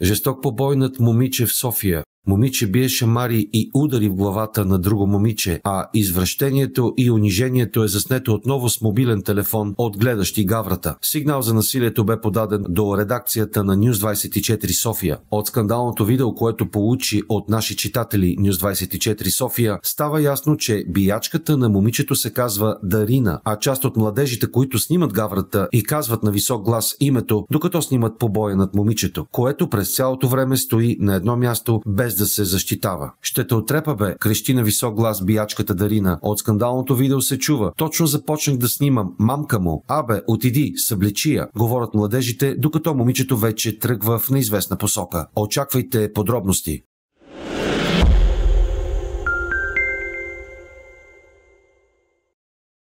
Жесток побой над момиче в София. Момиче биеше Мари и удари в главата на друго момиче, а извращението и унижението е заснето отново с мобилен телефон от гледащи гаврата. Сигнал за насилието бе подаден до редакцията на News 24 София. От скандалното видео, което получи от наши читатели News 24 София, става ясно, че биячката на момичето се казва Дарина, а част от младежите, които снимат гаврата и казват на висок глас името, докато снимат побоя над момичето, което през цялото време стои на едно място без да се защитава. Ще те отрепа бе, крещи на висок глас биячката Дарина. От скандалното видео се чува. Точно започнах да снимам. Мамка му. Абе, отиди, съблечи я. Говорят младежите, докато момичето вече тръгва в неизвестна посока. Очаквайте подробности.